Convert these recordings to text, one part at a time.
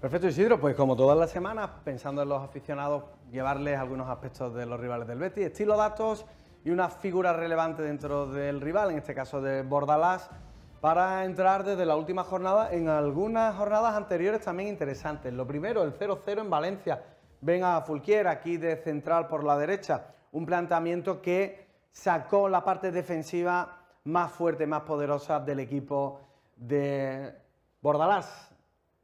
Perfecto Isidro, pues como todas las semanas, pensando en los aficionados, llevarles algunos aspectos de los rivales del Betis, estilo datos y una figura relevante dentro del rival, en este caso de Bordalás, para entrar desde la última jornada en algunas jornadas anteriores también interesantes. Lo primero, el 0-0 en Valencia. Ven a Fulquier aquí de central por la derecha, un planteamiento que sacó la parte defensiva más fuerte, más poderosa del equipo de Bordalás.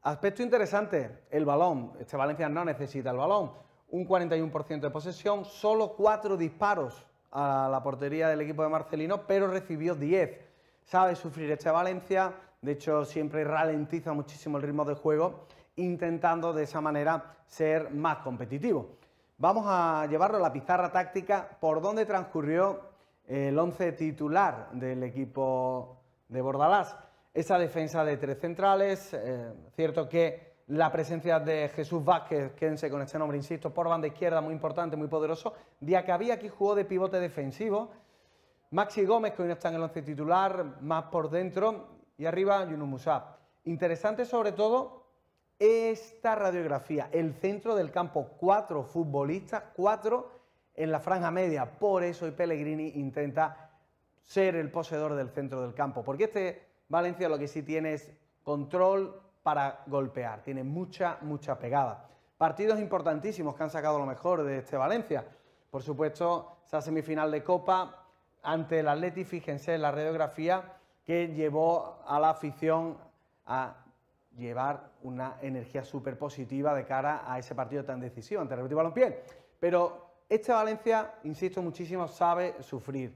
Aspecto interesante, el balón. Este Valencia no necesita el balón. Un 41% de posesión, solo 4 disparos a la portería del equipo de Marcelino, pero recibió 10. Sabe sufrir este Valencia, de hecho siempre ralentiza muchísimo el ritmo de juego, intentando de esa manera ser más competitivo. Vamos a llevarlo a la pizarra táctica por donde transcurrió el 11 titular del equipo de Bordalás esa defensa de tres centrales. Eh, cierto que la presencia de Jesús Vázquez, quédense con este nombre, insisto, por banda izquierda, muy importante, muy poderoso. había aquí jugó de pivote defensivo. Maxi Gómez, que hoy no está en el once titular, más por dentro. Y arriba, Yunus Musab. Interesante sobre todo esta radiografía, el centro del campo, cuatro futbolistas, cuatro en la franja media. Por eso y Pellegrini intenta ser el poseedor del centro del campo, porque este Valencia lo que sí tiene es control para golpear, tiene mucha, mucha pegada. Partidos importantísimos que han sacado lo mejor de este Valencia. Por supuesto, esa semifinal de Copa ante el Atleti, fíjense en la radiografía que llevó a la afición a llevar una energía súper positiva de cara a ese partido tan decisivo ante el Real Pero este Valencia, insisto muchísimo, sabe sufrir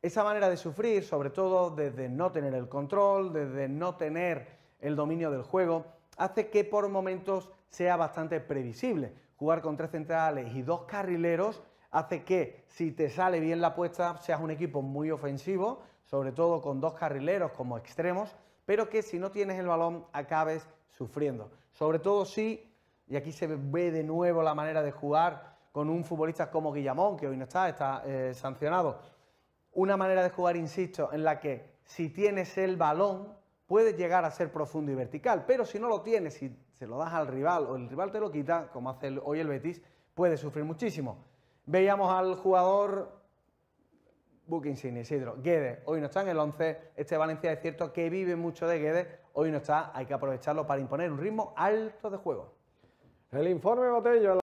esa manera de sufrir, sobre todo desde no tener el control, desde no tener el dominio del juego, hace que por momentos sea bastante previsible. Jugar con tres centrales y dos carrileros hace que si te sale bien la apuesta seas un equipo muy ofensivo, sobre todo con dos carrileros como extremos, pero que si no tienes el balón acabes sufriendo. Sobre todo si, y aquí se ve de nuevo la manera de jugar con un futbolista como Guillamón, que hoy no está, está eh, sancionado, una manera de jugar, insisto, en la que si tienes el balón, puedes llegar a ser profundo y vertical, pero si no lo tienes, si se lo das al rival o el rival te lo quita, como hace hoy el Betis, puede sufrir muchísimo. Veíamos al jugador Booking Isidro, Guedes, hoy no está en el 11, este Valencia es cierto que vive mucho de Guedes, hoy no está, hay que aprovecharlo para imponer un ritmo alto de juego. El informe Botello.